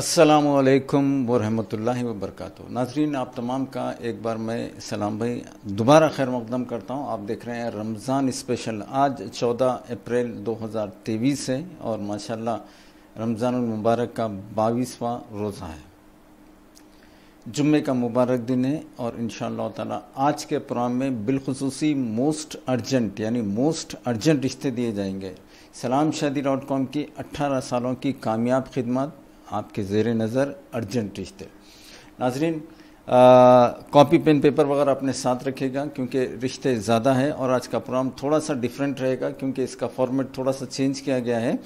असलकम वरहमतुल्लि वबरक नाजरीन आप तमाम का एक बार मैं सलाम भाई दोबारा खैर मकदम करता हूँ आप देख रहे हैं रमज़ान स्पेशल आज 14 अप्रैल 2023 है और माशाल्लाह रमज़ान मुबारक का बाईसवा रोज़ा है जुम्मे का मुबारक दिन है और इन ताला आज के प्रोग्राम में बिलखसूसी मोस्ट अर्जेंट यानी मोस्ट अर्जेंट रिश्ते दिए जाएंगे सलाम शादी डॉट कॉम की अट्ठारह सालों की कामयाब खिदमत आपके ज़ेर नज़र अर्जेंट रिश्ते नाजरीन कॉपी पेन पेपर वगैरह अपने साथ रखेगा क्योंकि रिश्ते ज़्यादा हैं और आज का प्रोग्राम थोड़ा सा डिफरेंट रहेगा क्योंकि इसका फॉर्मेट थोड़ा सा चेंज किया गया है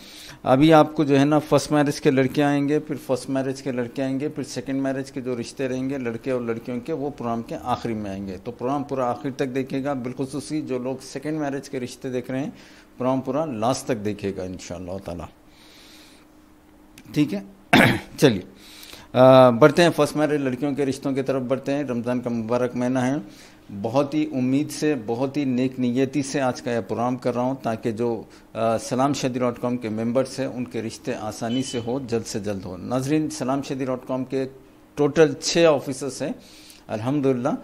अभी आपको जो है ना फर्स्ट मैरिज के लड़के आएंगे फिर फर्स्ट मैरिज के लड़के आएंगे फिर सेकंड मैरिज के जो रिश्ते रहेंगे लड़के और लड़कियों के वो प्रोग्राम के आखिरी में आएंगे तो प्रोग्राम पूरा आखिर तक देखेगा बिलखसूस जो लोग सेकेंड मैरिज के रिश्ते देख रहे हैं प्रोग्राम पूरा लास्ट तक देखेगा इन शीक ठीक है चलिए बढ़ते हैं फर्स्ट मैरिज लड़कियों के रिश्तों की तरफ बढ़ते हैं रमज़ान का मुबारक महीना है बहुत ही उम्मीद से बहुत ही नेक नीयती से आज का यह प्रोग्राम कर रहा हूँ ताकि जो आ, सलाम शदी डॉट कॉम के मेम्बर्स हैं उनके रिश्ते आसानी से हो जल्द से जल्द हो नाजरीन सलाम शदी डॉट कॉम के टोटल छः ऑफिसर्स हैं अलहमदिल्ला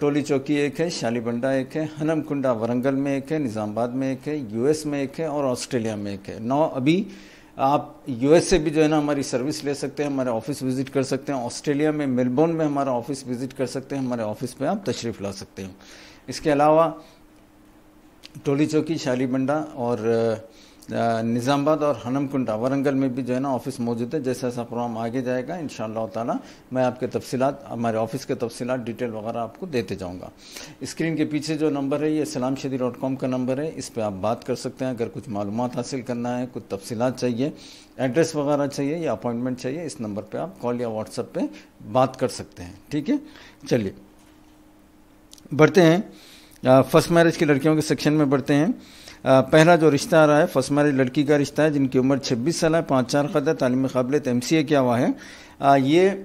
टोली चौकी एक है बंडा एक है हनम कुंडा वरंगल में एक है निज़ामबाद में एक है यूएस में एक है और ऑस्ट्रेलिया में एक है नौ अभी आप यूएस से भी जो है ना हमारी सर्विस ले सकते हैं हमारे ऑफिस विजिट कर सकते हैं ऑस्ट्रेलिया में मेलबोर्न में हमारा ऑफिस विजिट कर सकते हैं हमारे ऑफिस में आप तशरीफ़ ला सकते हैं इसके अलावा टोली चौकी शाली बंडा और निज़ामबाद और हनमकुंडा वरंगल में भी जो है ना ऑफिस मौजूद है जैसा ऐसा प्रोग्राम आगे जाएगा इन शाह मैं आपके तफसीत हमारे ऑफिस के तफसी डिटेल वगैरह आपको देते जाऊँगा स्क्रीन के पीछे जो नंबर है ये सलाम शदी डॉट कॉम का नंबर है इस पर आप बात कर सकते हैं अगर कुछ मालूम हासिल करना है कुछ तफसीत चाहिए एड्रेस वगैरह चाहिए या अपॉइंटमेंट चाहिए इस नंबर पर आप कॉल या व्हाट्सअप पर बात कर सकते हैं ठीक है चलिए बढ़ते हैं फर्स्ट मैरिज की लड़कियों के सेक्शन में बढ़ते हैं पहला जो रिश्ता आ रहा है फर्स्ट मैरिज लड़की का रिश्ता है जिनकी उम्र छब्बीस साल है पाँच चार है तालीम काबिलियत एम सी ए क्या हुआ है आ, ये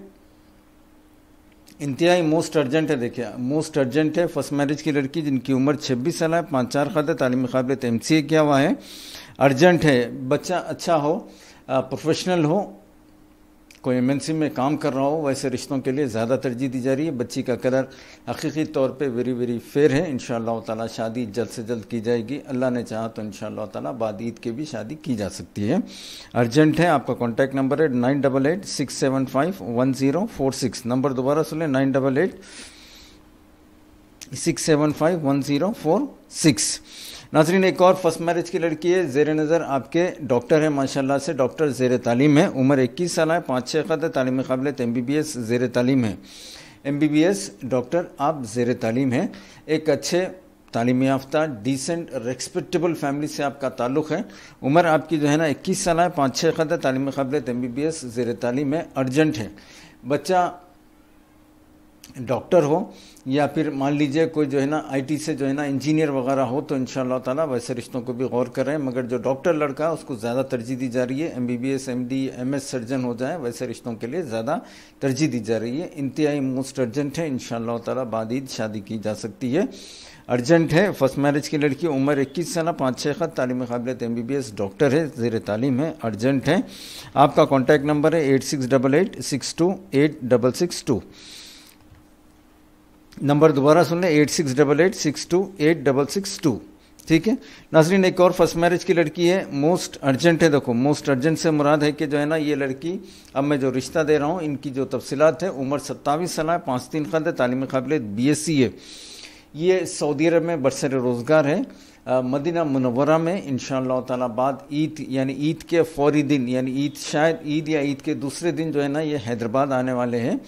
इंतहाई मोस्ट अर्जेंट है देखिए मोस्ट अर्जेंट है फर्स्ट मैरिज की लड़की जिनकी उम्र छब्बीस साल है पाँच चार है तालीम काबिलियत एम सी ए क्या हुआ है अर्जेंट है बच्चा अच्छा हो प्रोफेशनल हो कोई एम में काम कर रहा हो वैसे रिश्तों के लिए ज़्यादा तरजीह दी जा रही है बच्ची का कलर हकीकी तौर पर वेरी वेरी फेयर है इन ताला शादी जल्द से जल्द की जाएगी अल्लाह ने चाहा तो इन ताला बाद ईद के भी शादी की जा सकती है अर्जेंट है आपका कॉन्टैक्ट नंबर है nine double eight six seven five one zero four six number दोबारा सुने nine double eight six seven five one zero four six नाजरीन एक और फर्स्ट मैरिज की लड़की है जेर नज़र आपके डॉक्टर है माशाला से डॉक्टर जेर तालीम है उम्र इक्कीस साल है पाँच छः खत है तालीम काबिल एम बी बी एस जेर तालीम है M B B S doctor आप जेर तालीम हैं एक अच्छे तालीम याफ्ता डिसेंट रेस्पेक्टेबल फैमिली से आपका ताल्लुक है उम्र आपकी जो है ना इक्कीस साल है पाँच छः खत है तालीम काबिल एम बी बी एस जेर तालीम है अर्जेंट है बच्चा डॉक्टर हो या फिर मान लीजिए कोई जो है ना आईटी से जो है ना इंजीनियर वगैरह हो तो इन ताला वैसे रिश्तों को भी गौर करें मगर जो डॉक्टर लड़का है उसको ज़्यादा तरजीह दी जा रही है M B B M D M S surgeon हो जाए वैसे रिश्तों के लिए ज़्यादा तरजीह दी जा रही है इंतहाई मोस्ट अर्जेंट है इन ताला बाद ईद शादी की जा सकती है अर्जेंट है फर्स्ट मैरिज की लड़की उम्र इक्कीस साल पाँच छः खत तालीम काबिलियत M B B S doctor है ज़ेर तालीम है अर्जेंट है आपका कॉन्टैक्ट नंबर है eight six double eight six two eight double six two number दोबारा सुन लें eight six double eight six two eight double six two ठीक है नाजरीन एक और फर्स्ट मैरिज की लड़की है मोस्ट अर्जेंट है देखो मोस्ट अर्जेंट से मुराद है कि जो है ना ये लड़की अब मैं जो रिश्ता दे रहा हूँ इनकी जो तफसीत है उम्र सत्तावीस साल है पाँच तीन खत है तालीम काबिलियत बी एस सी है ये सऊदी अरब में बरसर रोज़गार है मदीना मुनवरा में इन ताला बाद ईद यानी ईद के फौरी दिन यानी ईद शायद ईद या ईद के दूसरे दिन जो है ना ये हैदराबाद आने वाले हैं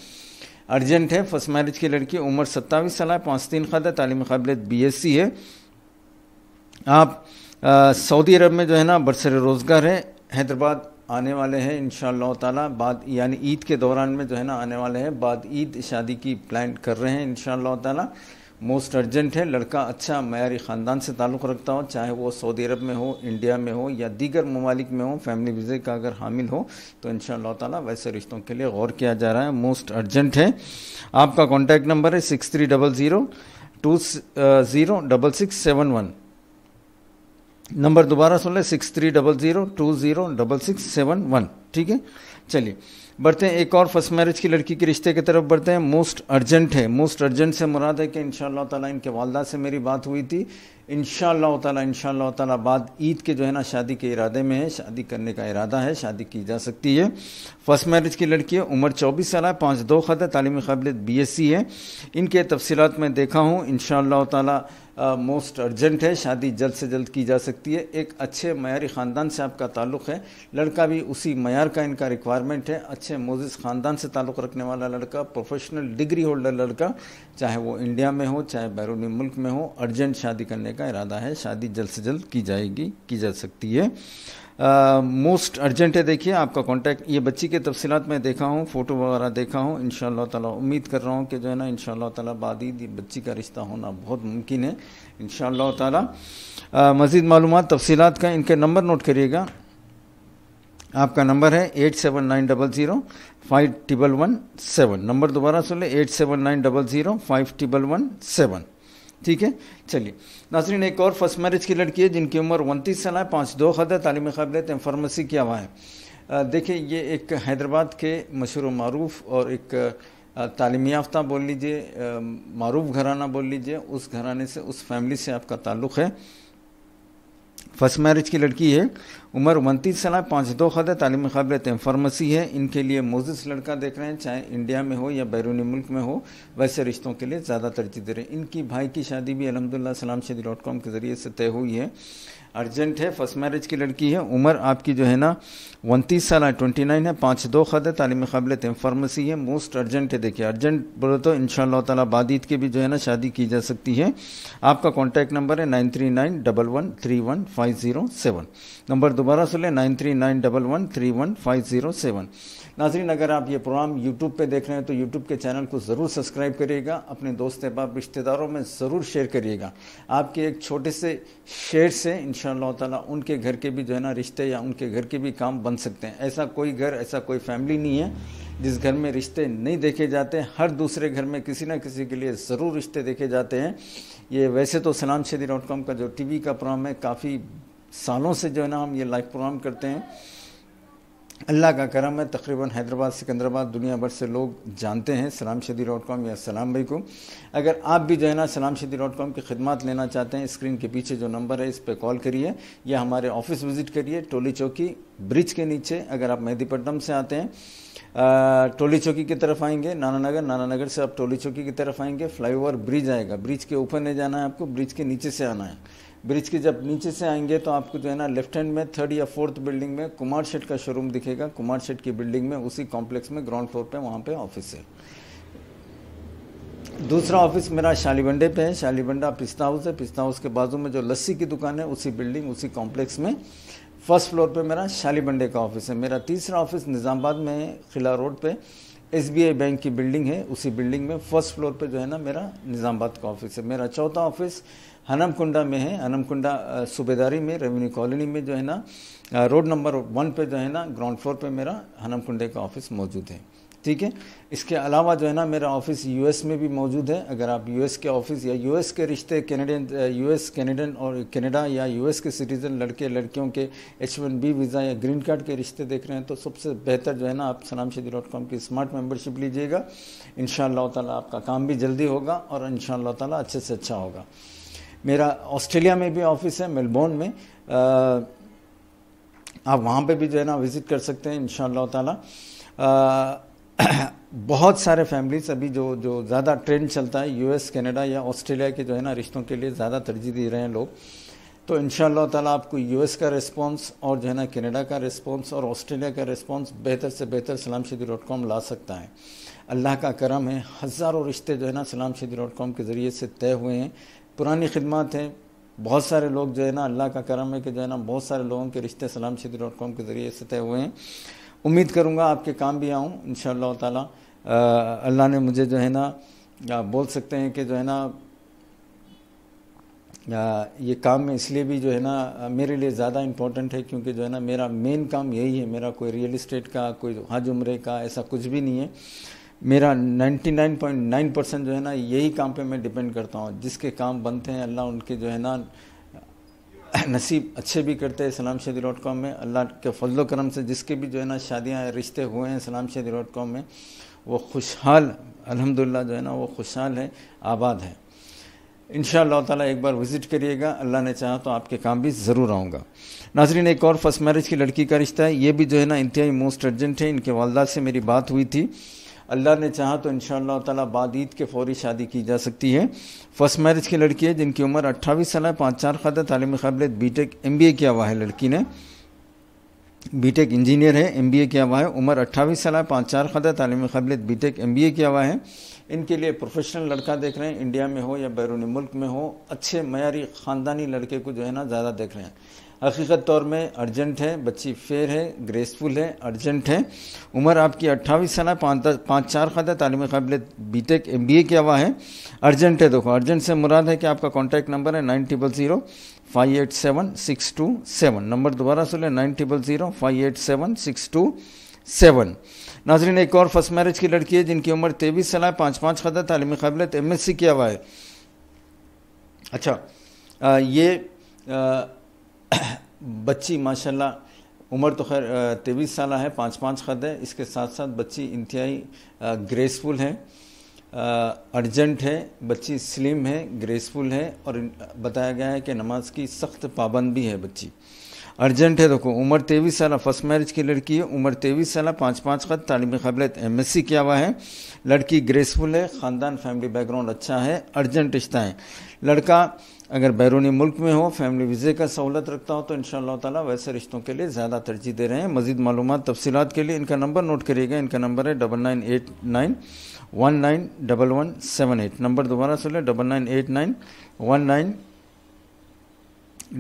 अर्जेंट है फर्स्ट मैरिज की लड़की उम्र सत्ताईस साल है पाँच तीन है तालीम काबिलियत बी एस सी है आप सऊदी अरब में जो है ना बरसर रोज़गार है हैदराबाद आने वाले हैं इन ताला बाद यानी ईद के दौरान में जो है ना आने वाले हैं बाद ईद शादी की प्लान कर रहे हैं इन ताला मोस्ट अर्जेंट है लड़का अच्छा मैारी ख़ानदान से ताल्लुक़ रखता हो चाहे वो सऊदी अरब में हो इंडिया में हो या दीगर ममालिक में हो फैमिली वीज़े का अगर हामिल हो तो इन ताला वैसे रिश्तों के लिए गौर किया जा रहा है मोस्ट अर्जेंट है आपका कॉन्टैक्ट नंबर है six three double zero two zero double six seven one number दोबारा सुन लें six three double zero two zero double six seven one ठीक है चलिए बढ़ते हैं एक और फर्स्ट मैरिज की लड़की के रिश्ते की तरफ बढ़ते हैं मोस्ट अर्जेंट है मोस्ट अर्जेंट से मुराद है कि इन ताला इनके वालदा से मेरी बात हुई थी इन ताला इन ताला बाद ईद के जो है ना शादी के इरादे में है शादी करने का इरादा है शादी की जा सकती है फर्स्ट मैरिज की लड़की है उम्र चौबीस साल है पाँच दो खत है तालीमी काबिलियत बी एस सी है इनके तफसीत मैं देखा हूँ इन ताला मोस्ट अर्जेंट है शादी जल्द से जल्द की जा सकती है एक अच्छे मैारी ख़ानदान से आपका ताल्लुक़ है लड़का भी उसी मैार का इनका रिक्वायरमेंट है अच्छे मोजिस ख़ानदान से ताल्लुक़ रखने वाला लड़का प्रोफेशनल डिग्री होल्डर लड़का चाहे वो इंडिया में हो चाहे बैरूनी मुल्क में हो अर्जेंट शादी करने का इरादा है शादी जल्द से जल्द की जाएगी की जा सकती है मोस्ट uh, अर्जेंट है देखिए आपका कांटेक्ट ये बच्ची के तफसीत मैं देखा हूँ फ़ोटो वगैरह देखा हूँ इन ताला उम्मीद कर रहा हूँ कि जो है ना इन ताला बाद ईद बच्ची का रिश्ता होना बहुत मुमकिन है इन ताला uh, मज़ीद मालूम तफसीत का इनके नंबर नोट करिएगा आपका नंबर है eight seven nine double zero five triple one seven number दोबारा सुन लें eight seven nine double zero five triple one seven ठीक है चलिए नासरीन एक और फर्स्ट मैरिज की लड़की है जिनकी उम्र उनतीस साल है पाँच दो खद है तालीम काबिलियत फार्मेसी किया हुआ है देखिए ये एक हैदराबाद के मशहूर मरूफ और एक तालीम याफ्ता बोल लीजिए मरूफ घराना बोल लीजिए उस घराने से उस फैमिली से आपका ताल्लुक़ है फर्स्ट मैरिज की लड़की है उम्र उनतीस साल पाँच दो खद तालीम काबिलियत फार्मेसी है इनके लिए मोजिस लड़का देख रहे हैं चाहे इंडिया में हो या बैरूनी मुल्क में हो वैसे रिश्तों के लिए ज़्यादा तरजीह दे रहे हैं इनकी भाई की शादी भी अलहमदिल्ला सलाम शादी डॉट कॉम के ज़रिए से तय हुई है अर्जेंट है फर्स्ट मैरिज की लड़की है उम्र आपकी जो है ना उनतीस साल है ट्वेंटी नाइन है पाँच दो खद है तालीम काबिलियत है फार्मेसी है मोस्ट अर्जेंट है देखिए अर्जेंट बोलो तो इन ताला बाद ईद के भी जो है ना शादी की जा सकती है आपका कॉन्टैक्ट नंबर है nine three nine double one three one five zero seven number दोबारा सुन लें nine three nine double one three one five zero seven नाजरीन अगर आप ये प्रोग्राम यूट्यूब पर देख रहे हैं तो यूट्यूब के चैनल को ज़रूर सब्सक्राइब करिएगा अपने दोस्त अहबाब रिश्तेदारों में ज़रूर शेयर करिएगा आपके एक छोटे से शेयर से इन ताला उनके घर के भी जो है ना रिश्ते या उनके घर के भी काम बन सकते हैं ऐसा कोई घर ऐसा कोई फैमिली नहीं है जिस घर में रिश्ते नहीं देखे जाते हर दूसरे घर में किसी ना किसी के लिए ज़रूर रिश्ते देखे जाते हैं ये वैसे तो सलाम शेदी डॉट कॉम का जो टी का प्रोग्राम है काफ़ी सालों से जो है ना हम ये लाइव प्रोग्राम करते हैं अल्लाह का करम है तकरीबन हैदराबाद सिकंदराबाद दुनिया भर से लोग जानते हैं सलाम शदी डॉट कॉम या सलाम भाई को अगर आप भी जो है ना सलाम शदी डॉट कॉम की खिदमत लेना चाहते हैं स्क्रीन के पीछे जो नंबर है इस पर कॉल करिए या हमारे ऑफिस विज़िट करिए टोली चौकी ब्रिज के नीचे अगर आप मेहदीपट्टनम से आते हैं टोली चौकी की तरफ आएंगे नाना नगर नाना नगर से आप टोली चौकी की तरफ आएंगे फ्लाई ब्रिज आएगा ब्रिज के ऊपर नहीं जाना है आपको ब्रिज के नीचे से आना है ब्रिज के जब नीचे से आएंगे तो आपको जो है ना लेफ्ट हैंड में थर्ड या फोर्थ बिल्डिंग में कुमार शेट का शोरूम दिखेगा कुमार शेट की बिल्डिंग में उसी कॉम्प्लेक्स में ग्राउंड फ्लोर पे वहाँ पे ऑफिस है दूसरा ऑफिस मेरा शालीबंडे पे है शालीबंडा पिस्ता हाउस है पिस्ता हाउस के बाजू में जो लस्सी की दुकान है उसी बिल्डिंग उसी कॉम्प्लेक्स में फर्स्ट फ्लोर पे मेरा शालीबंडे का ऑफिस है मेरा तीसरा ऑफिस निजामबाद में है खिला रोड पे एस बैंक की बिल्डिंग है उसी बिल्डिंग में फर्स्ट फ्लोर पे जो है ना मेरा निजामबाद का ऑफिस है मेरा चौथा ऑफिस हनमकुंडा में है हनमकुंडा सूबेदारी में रेवेन्यू कॉलोनी में जो है ना रोड नंबर वन पे जो है ना ग्राउंड फ्लोर पे मेरा हनमकुंडे का ऑफिस मौजूद है ठीक है इसके अलावा जो है ना मेरा ऑफिस यूएस में भी मौजूद है अगर आप यूएस के ऑफिस या यूएस के रिश्ते कैनेडियन यूएस कैनेडन और कैनेडा या यूएस के सिटीज़न लड़के लड़कियों के एच वन बी वीज़ा या ग्रीन कार्ड के रिश्ते देख रहे हैं तो सबसे बेहतर जो है ना आप सलाम डॉट कॉम की स्मार्ट मेम्बरशिप लीजिएगा इन ताला आपका काम भी जल्दी होगा और इन शाह अच्छे से अच्छा होगा मेरा ऑस्ट्रेलिया में भी ऑफिस है मेलबोर्न में आ, आप वहाँ पे भी जो है ना विज़िट कर सकते हैं इन ताला बहुत सारे फैमिलीज अभी जो जो ज़्यादा ट्रेंड चलता है यूएस कनाडा या ऑस्ट्रेलिया के जो है ना रिश्तों के लिए ज़्यादा तरजीह दे रहे हैं लोग तो इन ताला आपको यूएस का रिस्पांस और जो है ना कनाडा का रिस्पांस और ऑस्ट्रेलिया का रिस्पांस बेहतर से बेहतर सलाम शदी डॉट कॉम ला सकता है अल्लाह का करम है हज़ारों रिश्ते जो है ना सलाम शदी डॉट कॉम के ज़रिए से तय हुए हैं पुरानी खिदमत हैं बहुत सारे लोग जो है ना अल्लाह का करम है कि जो है ना बहुत सारे लोगों के रिश्ते सलाम शीत डॉट कॉम के ज़रिए से तय हुए हैं उम्मीद करूँगा आपके काम भी आऊँ इन ताला अल्लाह ने मुझे जो है ना आप बोल सकते हैं कि जो है ना ये काम में इसलिए भी जो है ना मेरे लिए ज़्यादा इम्पोर्टेंट है क्योंकि जो है ना मेरा मेन काम यही है मेरा कोई रियल इस्टेट का कोई हज उम्रे का ऐसा कुछ भी नहीं है मेरा 99.9 परसेंट जो है ना यही काम पे मैं डिपेंड करता हूँ जिसके काम बनते हैं अल्लाह उनके जो है ना नसीब अच्छे भी करते हैं सलाम शादी डॉट कॉम में अल्लाह के फजल करम से जिसके भी जो है ना शादियाँ रिश्ते हुए हैं सलाम शादी डॉट कॉम में वो खुशहाल अलहमदिल्ला जो है ना वो खुशहाल है आबाद है इन ताला एक बार विज़िट करिएगा अल्लाह ने चाहा तो आपके काम भी ज़रूर आऊँगा नाजरीन एक और फर्स्ट मैरिज की लड़की का रिश्ता है ये भी जो है ना इंतहाई मोस्ट अर्जेंट है इनके वालदा से मेरी बात हुई थी अल्लाह ने चाहा तो इन ताला बाद ईद के फौरी शादी की जा सकती है फर्स्ट मैरिज की लड़की है जिनकी उम्र अट्ठावी साल है पाँच चार खाद तालीम काबिलियत B take M B A किया हुआ है लड़की ने बी टेक इंजीनियर है एम बी ए किया हुआ है उम्र अट्ठावी साल है पाँच चार खाद तालीम काबिलियत B take M B A किया हुआ है इनके लिए प्रोफेशनल लड़का देख रहे हैं इंडिया में हो या बैरूनी मुल्क में हो अच्छे मैारी ख़ानदानी लड़के को जो है ना ज़्यादा देख रहे हैं हकीकत तौर में अर्जेंट है बच्ची फेयर है ग्रेसफुल है अर्जेंट है उम्र आपकी अट्ठावी साल है पाँच पाँच चार है तालीम काबिल B take M B A के हुआ है अर्जेंट है देखो अर्जेंट से मुराद है कि आपका कॉन्टैक्ट नंबर है nine triple zero five eight seven six two seven number दोबारा सुन लें nine triple zero five eight seven six two seven नाजरीन एक और फर्स्ट मैरिज की लड़की है जिनकी उम्र तेईस साल है पाँच पाँच है तालीम काबिलत एम एस सी किया हुआ है अच्छा आ, ये आ, बच्ची माशाल्लाह उम्र तो खैर तेईस साल है पाँच पाँच खत है इसके साथ साथ बच्ची इंतहाई ग्रेसफुल है अर्जेंट है बच्ची स्लिम है ग्रेसफुल है और बताया गया है कि नमाज की सख्त पाबंद भी है बच्ची अर्जेंट है देखो उम्र तेईस साल फर्स्ट मैरिज की लड़की है उम्र तेईस साल पाँच पाँच खत तालीम काबिलियत एम एस सी किया हुआ है लड़की ग्रेसफुल है ख़ानदान फैमिली बैकग्राउंड अच्छा है अर्जेंट रिश्ता है लड़का अगर बैरूनी मुल्क में हो फैमिली वीज़े का सहूलत रखता हो तो इन ताला वैसे रिश्तों के लिए ज़्यादा तरजीह दे रहे हैं मजीद मालूम तफसीत के लिए इनका नंबर नोट करिएगा इनका नंबर है double nine eight nine one nine double one seven eight number दोबारा सुन लें double nine eight nine one nine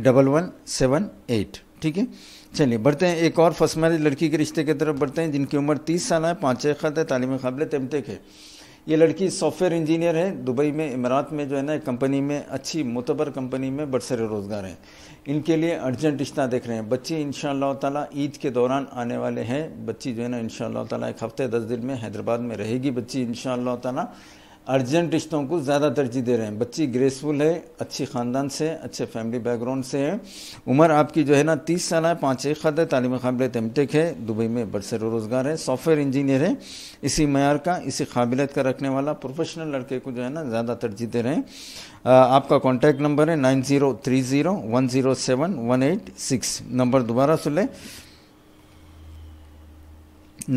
double one seven eight ठीक है चलिए बढ़ते हैं एक और फर्स्ट मैरिज लड़की के रिश्ते की तरफ बढ़ते हैं जिनकी उम्र तीस साल है पाँच खत है तालीम काबिल तमते के ये लड़की सॉफ्टवेयर इंजीनियर है दुबई में इमारात में जो है ना एक कंपनी में अच्छी मोतबर कंपनी में बरसर रोज़गार हैं इनके लिए अर्जेंट रिश्ता देख रहे हैं बच्चे इन ताला ईद के दौरान आने वाले हैं बच्ची जो है ना इन ताला एक हफ़्ते दस दिन में हैदराबाद में रहेगी बच्ची इन ताला अर्जेंट रिश्तों को ज़्यादा तरजीह दे रहे हैं बच्ची ग्रेसफुल है अच्छी ख़ानदान से अच्छे फैमिली बैकग्राउंड से है उम्र आपकी जो है ना तीस साल है पाँच एक खत है तालीम काबिलियत एम टेक है दुबई में बरसर रोज़गार है सॉफ्टवेयर इंजीनियर है इसी मैार का इसी काबिलियत का रखने वाला प्रोफेशनल लड़के को जो है ना ज़्यादा तरजीह दे रहे हैं आपका कॉन्टैक्ट नंबर है nine zero three zero one zero seven one eight six number दोबारा सुन लें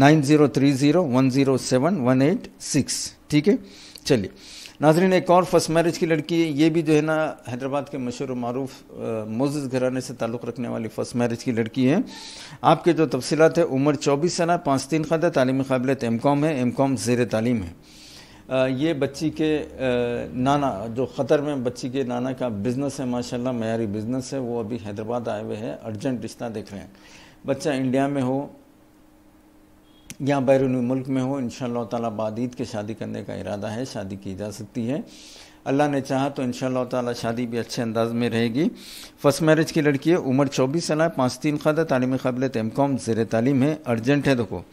nine zero three zero one zero seven one eight six ठीक है चलिए नाजरीन एक और फर्स्ट मैरिज की लड़की है ये भी जो है ना हैदराबाद के मशहूर मरूफ मोज़ घराने से ताल्लुक़ रखने वाली फर्स्ट मैरिज की लड़की है आपके जो तफसीत है उम्र चौबीस सना पाँच तीन है तालीमी काबिलियत एम कॉम है एम कॉम ज़ेर तालीम है ये बच्ची के नाना जो ख़तर में बच्ची के नाना का बिज़नेस है माशा मैारी बिज़नेस है वो अभी हैदराबाद आए हुए हैं अर्जेंट रिश्ता देख रहे हैं बच्चा इंडिया में हो या बैरून मुल्क में हो इन ताला बाद ईद के शादी करने का इरादा है शादी की जा सकती है अल्लाह ने चाहा तो इन ताला शादी भी अच्छे अंदाज में रहेगी फर्स्ट मैरिज की लड़की है उम्र चौबीस साल है पाँच तीन खाद है तालीम कबल एम कॉम ज़र तालीम है अर्जेंट है देखो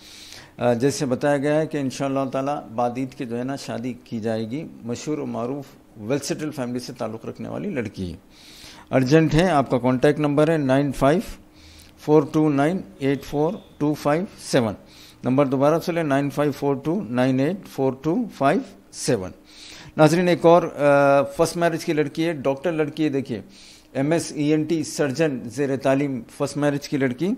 जैसे बताया गया है कि इन ताला बाद के जो है ना शादी की जाएगी मशहूर और मरूफ वेल सेटल फैमिली से ताल्लुक़ रखने वाली लड़की है अर्जेंट है आपका कॉन्टैक्ट नंबर है nine five four two nine eight four two five seven number दोबारा सुन लें nine five four two nine eight four two five seven नाजरीन एक और फर्स्ट मैरिज की लड़की है डॉक्टर लड़की है देखिए M S E N T surgeon जेर तालीम फर्स्ट मैरिज की लड़की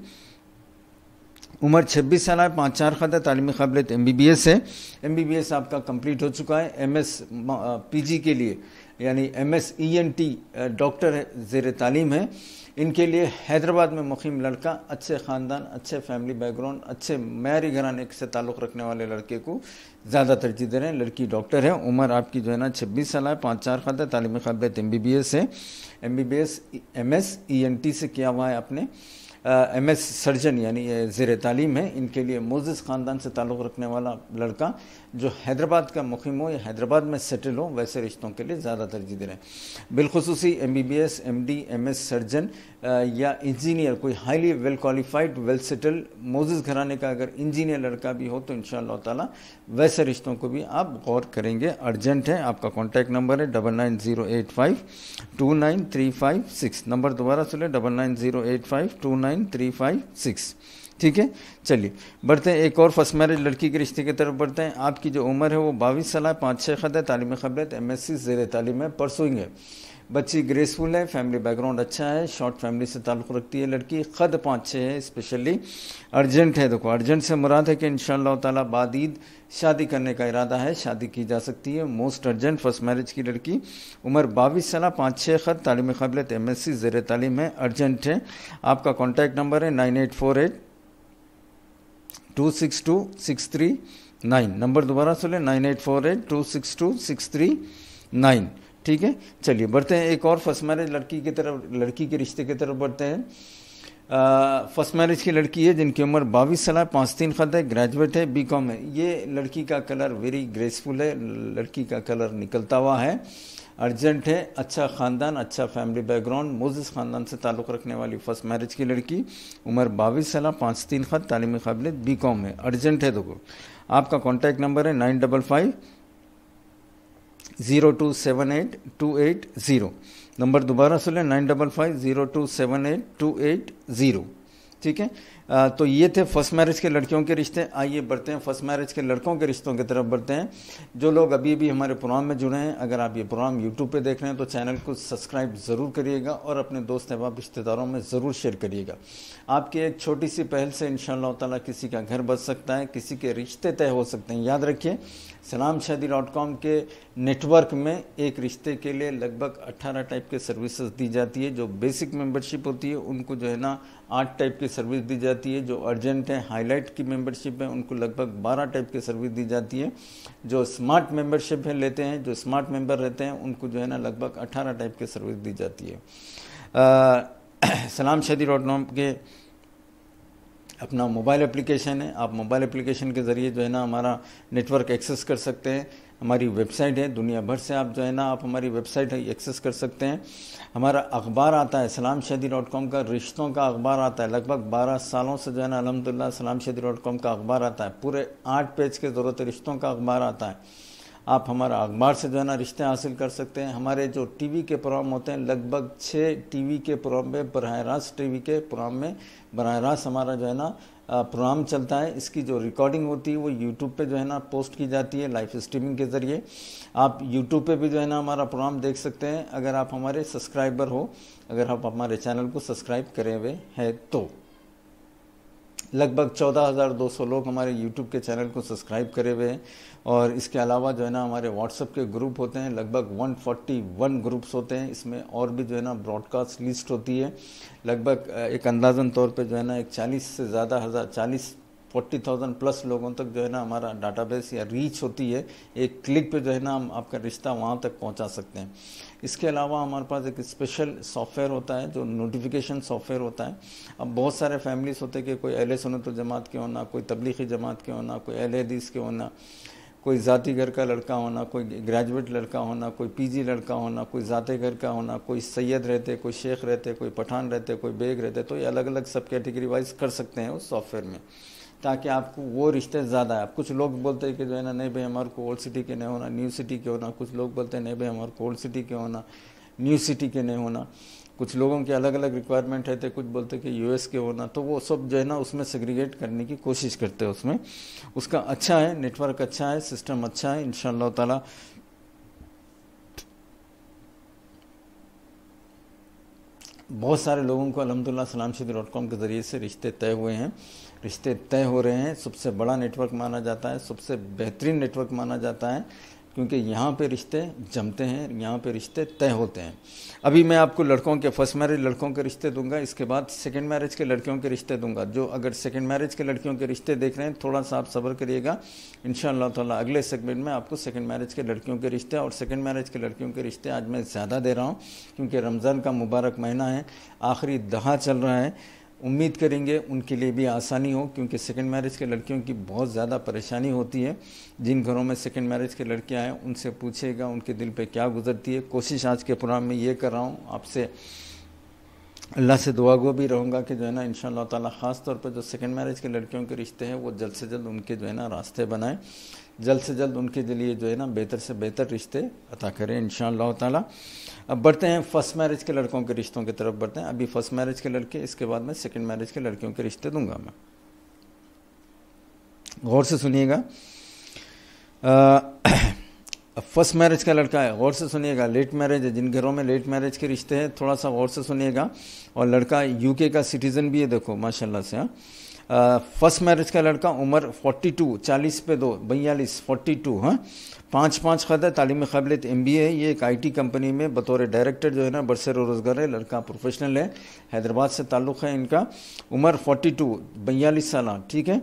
उम्र 26 साल है पाँच चार खाता तालीमी काबिलियत एम बी बी एस है एम बी बी एस आपका कंप्लीट हो चुका है एम एस पी जी के लिए यानी M S E N T doctor है जेर तालीम है इनके लिए हैदराबाद में मुखीम लड़का अच्छे ख़ानदान अच्छे फैमिली बैकग्राउंड अच्छे मैरी घराने से ताल्लुक़ रखने वाले लड़के को ज़्यादा तरजीह दे रहे हैं लड़की डॉक्टर है उम्र आपकी जो है ना छब्बीस साल है पाँच चार है तालीम खबरत एम बी बी एस है M B B S M S E N T से किया हुआ है आपने एम एस सर्जन यानी ज़ेर तालीम है इनके लिए मोजिस ख़ानदान से ताल्लुक़ रखने वाला लड़का जो हैदराबाद का मुखिम हो या हैदराबाद में सेटल हो वैसे रिश्तों के लिए ज़्यादा तरजीह दे रहे हैं बिलखसूसी M B B S M D M S surgeon या इंजीनियर कोई highly well qualified well settle मोजिस घराने का अगर इंजीनियर लड़का भी हो तो इन ताला वैसे रिश्तों को भी आप गौर करेंगे अर्जेंट है आपका कॉन्टैक्ट नंबर है double nine zero eight five two nine three five six number दोबारा सुने double nine zero eight five two nine three five six ठीक है चलिए बढ़ते हैं एक और फर्स्ट मैरिज लड़की के रिश्ते की तरफ बढ़ते हैं आपकी जो उम्र है वो बाईस साल है पाँच छः खत है तालीम खबरत एम एस सी ज़ेर तालीम है परसोइंग है बच्ची ग्रेसफुल है फैमिली बैकग्राउंड अच्छा है शॉर्ट फैमिली से ताल्लुक़ रखती है लड़की ख़द पाँच छः है स्पेशली अर्जेंट है देखो अर्जेंट से मुराद है कि इन ताला बाद ईद शादी करने का इरादा है शादी की जा सकती है मोस्ट अर्जेंट फर्स्ट मैरिज की लड़की उम्र बाईस साल पाँच छः खत तालीम काबिलियत एम एस सी ज़ेर तालीम है अर्जेंट है आपका कॉन्टैक्ट नंबर है nine eight four eight two six two six three nine number दोबारा सुन लें nine eight four eight two six two six three nine ठीक है चलिए बढ़ते हैं एक और फर्स्ट मैरिज लड़की की तरफ लड़की के रिश्ते की तरफ बढ़ते हैं फर्स्ट मैरिज की लड़की है जिनकी उम्र बाईस साल है पाँच तीन खत है ग्रेजुएट है बी कॉम है ये लड़की का कलर वेरी ग्रेसफुल है लड़की का कलर निकलता हुआ है अर्जेंट है अच्छा ख़ानदान अच्छा फैमिली बैकग्राउंड मोजिस ख़ानदान से ताल्लुक़ रखने वाली फ़र्स्ट मैरिज की लड़की उम्र बाईस साल पाँच तीन खत तालीमी काबिलियत बी कॉम है अर्जेंट है देखो आपका कॉन्टैक्ट नंबर है nine double five zero two seven eight two eight zero number दोबारा सुन लें nine double five zero two seven eight two eight zero ठीक है तो ये थे फर्स्ट मैरिज के लड़कियों के रिश्ते आइए बढ़ते हैं फर्स्ट मैरिज के लड़कों के रिश्तों की तरफ बढ़ते हैं जो लोग अभी भी हमारे प्रोग्राम में जुड़े हैं अगर आप ये प्रोग्राम यूट्यूब पे देख रहे हैं तो चैनल को सब्सक्राइब ज़रूर करिएगा और अपने दोस्त अहबाब रिश्तेदारों में ज़रूर शेयर करिएगा आपकी एक छोटी सी पहल से इन ताला किसी का घर बच सकता है किसी के रिश्ते तय हो सकते हैं याद रखिए सलाम शादी डॉट कॉम के नेटवर्क में एक रिश्ते के लिए लगभग 18 टाइप के सर्विसेज दी जाती है जो बेसिक मेंबरशिप होती है उनको जो है ना आठ टाइप की सर्विस दी जाती है जो अर्जेंट है हाईलाइट की मेंबरशिप है उनको लगभग 12 टाइप की सर्विस दी जाती है जो स्मार्ट मेंबरशिप है लेते हैं जो स्मार्ट मेंबर रहते हैं उनको जो है ना लगभग अट्ठारह टाइप की सर्विस दी जाती है आ, सलाम शादी डॉट कॉम के अपना मोबाइल एप्लीकेशन है आप मोबाइल एप्लीकेशन के ज़रिए जो है ना हमारा नेटवर्क एक्सेस कर सकते हैं हमारी वेबसाइट है दुनिया भर से आप जो है ना आप हमारी वेबसाइट एक्सेस कर सकते हैं हमारा अखबार आता है सलाम शदी डॉट कॉम का रिश्तों का अखबार आता है लगभग 12 सालों से जो है ना अलहमदिल्ला सलाम शदी डॉट कॉम का अखबार आता है पूरे आठ पेज के ज़रूरत रिश्तों का अखबार आता है आप हमारा अखबार से जो है ना रिश्ते हासिल कर सकते हैं हमारे जो टीवी के प्रोग्राम होते हैं लगभग छः टीवी के प्रोग्राम में बरह रास्त वी के प्रोग्राम में बरह रास्त हमारा जो है ना प्रोग्राम चलता है इसकी जो रिकॉर्डिंग होती है वो यूट्यूब पे जो है ना पोस्ट की जाती है लाइव स्ट्रीमिंग के ज़रिए आप यूट्यूब पे भी जो है ना हमारा प्रोग्राम देख सकते हैं अगर आप हमारे सब्सक्राइबर हो अगर आप हमारे चैनल को सब्सक्राइब करे हुए हैं तो लगभग 14,200 लोग हमारे यूट्यूब के चैनल को सब्सक्राइब करे हुए हैं और इसके अलावा जो है ना हमारे व्हाट्सअप के ग्रुप होते हैं लगभग 141 ग्रुप्स होते हैं इसमें और भी जो है ना ब्रॉडकास्ट लिस्ट होती है लगभग एक अंदाजन तौर पे जो है ना एक चालीस से ज़्यादा हज़ार चालीस फोर्टी थाउजेंड प्लस लोगों तक जो है ना हमारा डाटाबेस या रीच होती है एक क्लिक पे जो है ना हम आपका रिश्ता वहाँ तक पहुँचा सकते हैं इसके अलावा हमारे पास एक स्पेशल सॉफ्टवेयर होता है जो नोटिफिकेशन सॉफ्टवेयर होता है अब बहुत सारे फैमिलीज होते हैं कि कोई एल अहल सुनत जमात के होना कोई तबलीगी जमात के होना कोई एल हदीस के होना कोई ज़ाती घर का लड़का होना कोई ग्रेजुएट लड़का होना कोई पीजी लड़का होना कोई ज़ाते घर का होना कोई सैयद रहते कोई शेख रहते कोई पठान रहते कोई बेग रहते तो ये अलग अलग सब कैटेगरी वाइज कर सकते हैं उस सॉफ्टवेयर में ताकि आपको वो रिश्ते ज़्यादा है आप कुछ लोग बोलते हैं कि जो है ना नहीं भाई हमारे को ओल्ड सिटी के नहीं होना न्यू सिटी के होना कुछ लोग बोलते हैं नहीं भाई हमारे को ओल्ड सिटी के होना न्यू सिटी के नहीं होना कुछ लोगों के अलग अलग रिक्वायरमेंट रहते कुछ बोलते कि यूएस के होना तो वो सब जो है ना उसमें सेग्रीगेट करने की कोशिश करते हैं उसमें उसका अच्छा है नेटवर्क अच्छा है सिस्टम अच्छा है इन ताला बहुत सारे लोगों को अलहमदिल्ला सलाम डॉट कॉम के ज़रिए से रिश्ते तय हुए हैं रिश्ते तय हो रहे हैं सबसे बड़ा नेटवर्क माना जाता है सबसे बेहतरीन नेटवर्क माना जाता है क्योंकि यहाँ पे रिश्ते जमते हैं यहाँ पे रिश्ते तय होते हैं अभी मैं आपको लड़कों के फर्स्ट मैरिज लड़कों के रिश्ते दूंगा इसके बाद सेकंड मैरिज के लड़कियों के रिश्ते दूंगा जो अगर सेकंड मैरिज के लड़कियों के रिश्ते देख रहे हैं थोड़ा सा आप सब्र करिएगा इन ताला अगले सेगमेंट में आपको सेकेंड मैरिज के लड़कियों के रिश्ते और सेकेंड मैरिज के लड़कियों के रिश्ते आज मैं ज़्यादा दे रहा हूँ क्योंकि रमज़ान का मुबारक महीना है आखिरी दहा चल रहा है उम्मीद करेंगे उनके लिए भी आसानी हो क्योंकि सेकेंड मैरिज के लड़कियों की बहुत ज़्यादा परेशानी होती है जिन घरों में सेकेंड मैरिज के लड़के आए उनसे पूछेगा उनके दिल पे क्या गुजरती है कोशिश आज के प्रोग्राम में ये कर रहा हूँ आपसे अल्लाह से दुआ गो भी रहूँगा कि जो है ना इन ताला ख़ास तौर पर जो सेकेंड मैरिज के लड़कियों के रिश्ते हैं वो जल्द से जल्द उनके जो है ना रास्ते बनाएँ जल्द से जल्द उनके लिए जो है ना बेहतर से बेहतर रिश्ते अता करें इन ताला अब बढ़ते हैं फर्स्ट मैरिज के लड़कों के रिश्तों की तरफ बढ़ते हैं अभी फर्स्ट मैरिज के लड़के इसके बाद में सेकेंड मैरिज के लड़कियों के रिश्ते दूंगा मैं गौर से सुनिएगा फर्स्ट मैरिज का लड़का है गौर से सुनिएगा लेट मैरिज है जिन घरों में लेट मैरिज के रिश्ते हैं थोड़ा सा गौर से सुनिएगा और लड़का यूके का सिटीज़न भी है देखो माशाल्लाह से हाँ फर्स्ट मैरिज का लड़का उम्र 42 40 पे दो बयालीस 42 हाँ पाँच पाँच खदा तालीम काबिलियत एम बी ए ये एक आई टी कंपनी में बतौर डायरेक्टर जो है ना बरसर रोज़गार है लड़का प्रोफेशनल है हैदराबाद से ताल्लुक़ है इनका उम्र 42 बयालीस साल हाँ, ठीक है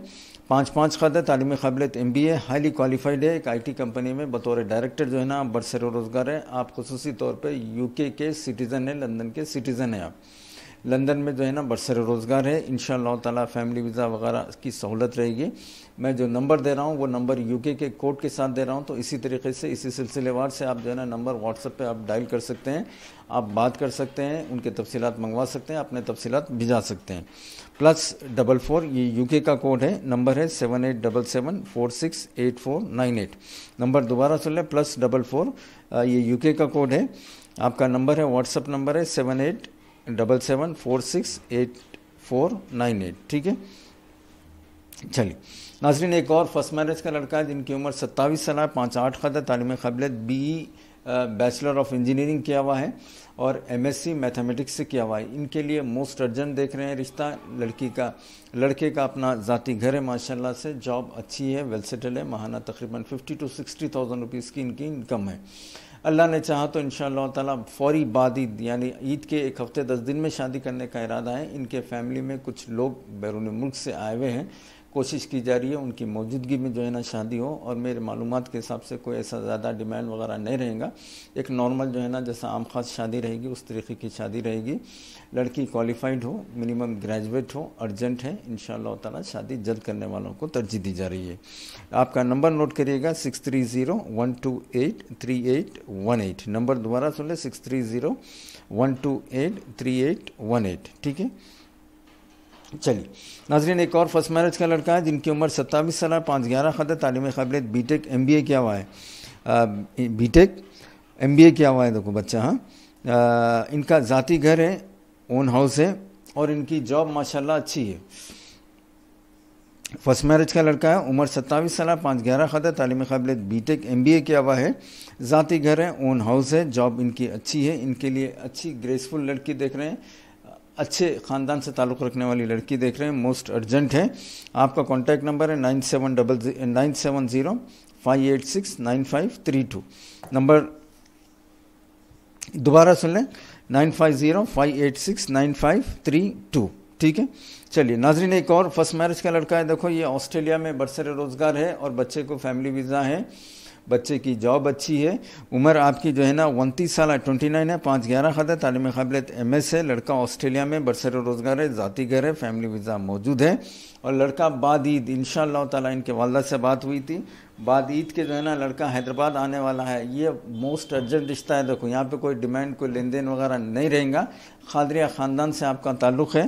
पाँच पाँच है तालीम काबिलियत M B A highly qualified है एक आई टी कंपनी में बतौर डायरेक्टर जो है ना आप बरसर रोज़गार है आप खसूसी तौर पर यू के सिटीज़न है लंदन के सिटीज़न है आप लंदन में जो है ना बरसर रोज़गार है इन ताला फैमिली वीज़ा वगैरह की सहूलत रहेगी मैं जो नंबर दे रहा हूँ वो नंबर यूके के कोड के साथ दे रहा हूँ तो इसी तरीके से इसी सिलसिलेवार से आप जो है ना नंबर व्हाट्सएप पे आप डायल कर सकते हैं आप बात कर सकते हैं उनके तफसीत मंगवा सकते हैं अपने तफसीत भिजा सकते हैं प्लस डबल फोर ये के का कोड है नंबर है seven eight double seven four six eight four nine eight number दोबारा सुन लें प्लस डबल फोर ये के का कोड है आपका नंबर है व्हाट्सअप नंबर है seven eight double seven four six eight four nine eight ठीक है चलिए नाजरीन एक और फर्स्ट मैरिज का लड़का है जिनकी उम्र सत्ताईस साल है पाँच आठ खत है तालीम कबलियत बी बैचलर ऑफ इंजीनियरिंग किया हुआ है और एम एस सी मैथमेटिक्स से किया हुआ है इनके लिए मोस्ट अर्जेंट देख रहे हैं रिश्ता लड़की का लड़के का अपना ज़ाती घर है माशाल्लाह से जॉब अच्छी है वेल सेटल है महाना तकरीबन fifty to sixty thousand rupees की इनकी इनकम है अल्लाह ने चाहा तो इन ताला फौरी बाद ईद यानी ईद के एक हफ़्ते दस दिन में शादी करने का इरादा है इनके फैमिली में कुछ लोग बैरून मुल्क से आए हुए हैं कोशिश की जा रही है उनकी मौजूदगी में जो है ना शादी हो और मेरे मालूम के हिसाब से कोई ऐसा ज़्यादा डिमांड वगैरह नहीं रहेगा एक नॉर्मल जो है ना जैसा आम खास शादी रहेगी उस तरीके की शादी रहेगी लड़की क्वालिफाइड हो मिनिमम ग्रेजुएट हो अर्जेंट है इन ताला शादी जल्द करने वालों को तरजीह दी जा रही है आपका नंबर नोट करिएगा six three zero one two eight three eight one eight number दोबारा सुन लें six three zero one two eight three eight one eight ठीक है चलिए नाजरीन एक और फर्स्ट मैरिज का लड़का है जिनकी उम्र सत्ताईस साल है पाँच ग्यारह खत तालीम काबिलियत B take M B A किया हुआ है B take M B A किया हुआ है देखो बच्चा हाँ इनका ज़ाती घर है ओन हाउस है और इनकी जॉब माशाल्लाह अच्छी है फर्स्ट मैरिज का लड़का है उम्र सत्ताईस साल है पाँच ग्यारह खत है तालीम काबिलियत B take M B A किया हुआ है ज़ाती घर है ओन हाउस है जॉब इनकी अच्छी है इनके लिए अच्छी ग्रेसफुल लड़की देख रहे हैं अच्छे ख़ानदान से ताल्लुक़ रखने वाली लड़की देख रहे हैं मोस्ट अर्जेंट है आपका कॉन्टैक्ट नंबर है nine seven double nine seven zero five eight six nine five three two number दोबारा सुन लें nine five zero five eight six nine five three two ठीक है चलिए नाजरीन एक और फर्स्ट मैरिज का लड़का है देखो ये ऑस्ट्रेलिया में बरसर रोज़गार है और बच्चे को फैमिली वीज़ा है बच्चे की जॉब अच्छी है उम्र आपकी जो है ना उनतीस साल है ट्वेंटी नाइन है पाँच ग्यारह खाता तालीम काबिलियत एम एस है लड़का ऑस्ट्रेलिया में बरसर रोज़गार है ज़ाती घर है फैमिली वीज़ा मौजूद है और लड़का बाद ईद इन ताला इनके वालदा से बात हुई थी बाद ईद के जो है ना लड़का हैदराबाद आने वाला है ये मोस्ट अर्जेंट रिश्ता है देखो यहाँ पे कोई डिमांड कोई लेन देन वगैरह नहीं रहेगा खादरिया ख़ानदान से आपका ताल्लुक़ है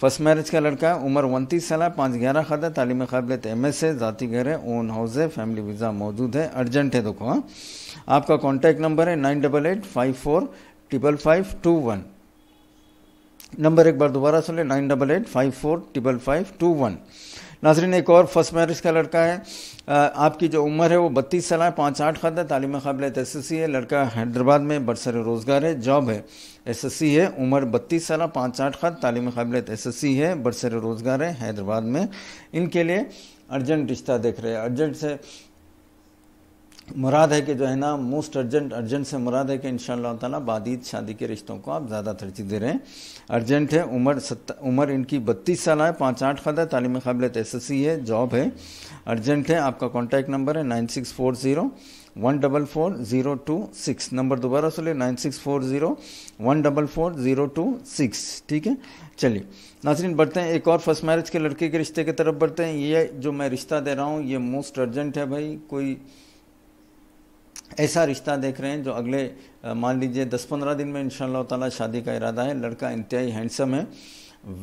फर्स्ट मैरिज का लड़का है उम्र उनतीस साल है पाँच ग्यारह खाद है तालीम काबिलियत एम एस है ज़ाती घर है ओन हाउस है फैमिली वीज़ा मौजूद है अर्जेंट है देखो हाँ आपका कॉन्टैक्ट नंबर है nine double eight five four triple five two one number एक बार दोबारा सुन लें nine double eight five four triple five two one नाजरीन एक और फर्स्ट मैरिज का लड़का है आपकी जो उम्र है वो बत्तीस साल है पाँच आठ खाद है तालीम काबिल सी है लड़का हैदराबाद में बरसर रोज़गार है जॉब है एस एस सी है उम्र बत्तीस साल पाँच आठ खाद तालीम काबिल सी है बरसर रोज़गार है हैदराबाद में इनके लिए अर्जेंट रिश्ता देख रहे हैं अर्जेंट से मुराद है कि जो है ना मोस्ट अर्जेंट अर्जेंट से मुराद है कि इन ताला बादीद शादी के रिश्तों को आप ज़्यादा तरजीह दे रहे हैं अर्जेंट है उम्र सत्ता उम्र इनकी बत्तीस साल है पाँच आठ खदा तालीम काबिलियत एस एस सी है जॉब है अर्जेंट है आपका कॉन्टैक्ट नंबर है nine six four zero one double four zero two six number दोबारा सुनिए nine six four zero one double four zero two six ठीक है चलिए नाजरीन बढ़ते हैं एक और फर्स्ट मैरिज के लड़के के रिश्ते की तरफ बढ़ते हैं ये जो मैं रिश्ता दे रहा हूँ ये मोस्ट अर्जेंट है भाई कोई ऐसा रिश्ता देख रहे हैं जो अगले मान लीजिए दस पंद्रह दिन में इन ताला शादी का इरादा है लड़का इंतहाई हैंडसम है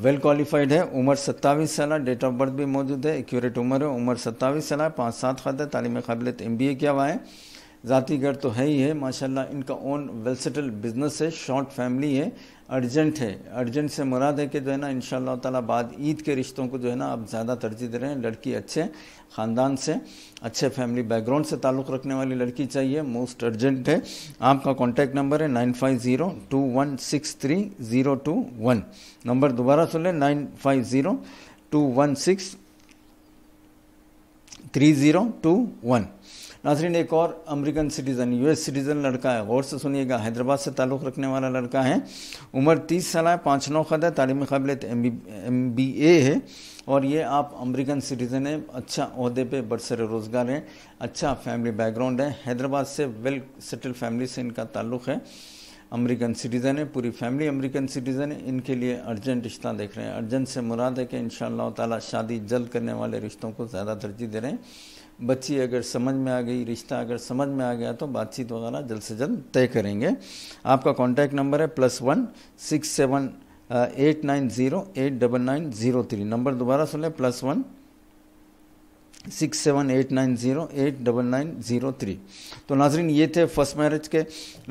वेल क्वालिफाइड है उम्र सत्तावीस साल है डेट ऑफ बर्थ भी मौजूद है एक्यूरेट उम्र है उम्र सत्ताईस साल है पाँच सात है तालीम काबिलियत एम बी ए किया हुआ है ज़ाती घर तो है ही है माशाल्लाह इनका ओन वेलसेटल बिजनेस है शॉर्ट फैमिली है अर्जेंट है अर्जेंट से मुराद है कि जो है ना इन ताला बाद ईद के रिश्तों को जो है ना आप ज़्यादा तरजीह दे रहे हैं लड़की अच्छे ख़ानदान से अच्छे फैमिली बैकग्राउंड से ताल्लुक़ रखने वाली लड़की चाहिए मोस्ट अर्जेंट है आपका कॉन्टैक्ट नंबर है nine five zero two one six three zero two one number दोबारा सुन लें nine five zero two one six three zero two one नाजरीन एक और अमेरिकन सिटीज़न यूएस सिटीज़न लड़का है गौर से सुनिएगा हैदराबाद से ताल्लुक़ रखने वाला लड़का है उम्र तीस साल है पाँच नौ खद है तालीम काबिलियत एम बी ए है और ये आप अमेरिकन सिटीज़न है अच्छा अहदे पे बरसर रोज़गार हैं अच्छा फैमिली बैकग्राउंड है हैदराबाद से वेल सेटल फैमिली से इनका ताल्लुक़ है अमेरिकन सिटीज़न है पूरी फैमिली अमेरिकन सिटीज़न है इनके लिए अर्जेंट रिश्ता देख रहे हैं अर्जेंट से मुराद है कि इन शादी जल्द करने वाले रिश्तों को ज़्यादा तरजीह दे रहे हैं बच्ची अगर समझ में आ गई रिश्ता अगर समझ में आ गया तो बातचीत वगैरह जल्द से जल्द तय करेंगे आपका कॉन्टैक्ट नंबर है plus one six seven eight nine zero eight double nine zero three number दोबारा सुन लें plus one six seven eight nine zero eight double nine zero three तो नाजरीन ये थे फर्स्ट मैरिज के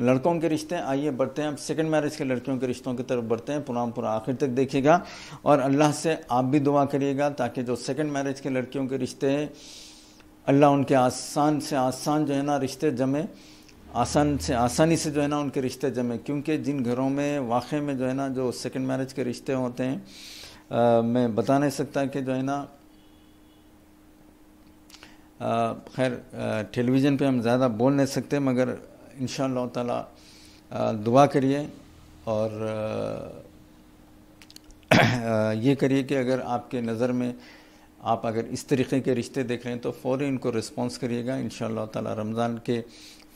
लड़कों के रिश्ते आइए बढ़ते हैं अब सेकंड मैरिज के लड़कियों के रिश्तों की तरफ बढ़ते हैं पुराम पूरा आखिर तक देखिएगा और अल्लाह से आप भी दुआ करिएगा ताकि जो सेकंड मैरिज के लड़कियों के रिश्ते हैं अल्लाह उनके आसान से आसान जो है ना रिश्ते जमे आसान से आसानी से जो है ना उनके रिश्ते जमे क्योंकि जिन घरों में वाक़े में जो है ना जो सेकंड मैरिज के रिश्ते होते हैं आ, मैं बता नहीं सकता कि जो है ना खैर टेलीविज़न पे हम ज़्यादा बोल नहीं सकते मगर इन ताला आ, दुआ करिए और आ, ये करिए कि अगर आपके नज़र में आप अगर इस तरीके के रिश्ते देख रहे हैं तो फ़ौरी इनको रिस्पॉन्स करिएगा इन ताला रमज़ान के